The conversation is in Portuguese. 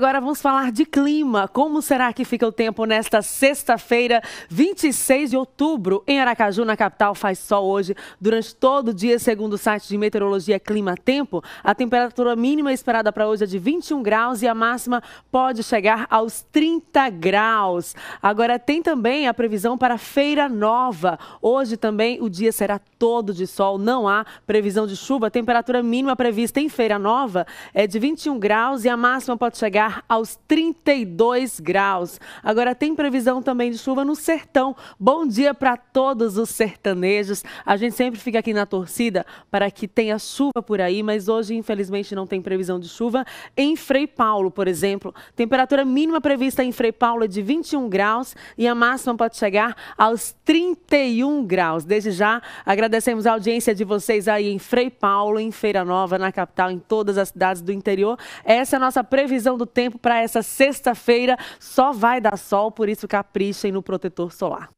Agora vamos falar de clima. Como será que fica o tempo nesta sexta-feira, 26 de outubro, em Aracaju, na capital? Faz sol hoje. Durante todo o dia, segundo o site de meteorologia Clima Tempo, a temperatura mínima esperada para hoje é de 21 graus e a máxima pode chegar aos 30 graus. Agora tem também a previsão para Feira Nova. Hoje também o dia será todo de sol, não há previsão de chuva. A temperatura mínima prevista em Feira Nova é de 21 graus e a máxima pode chegar chegar aos 32 graus. Agora tem previsão também de chuva no sertão. Bom dia para todos os sertanejos. A gente sempre fica aqui na torcida para que tenha chuva por aí, mas hoje infelizmente não tem previsão de chuva em Frei Paulo, por exemplo. Temperatura mínima prevista em Frei Paulo é de 21 graus e a máxima pode chegar aos 31 graus. Desde já agradecemos a audiência de vocês aí em Frei Paulo, em Feira Nova, na capital, em todas as cidades do interior. Essa é a nossa previsão do tempo tempo para essa sexta-feira. Só vai dar sol, por isso caprichem no protetor solar.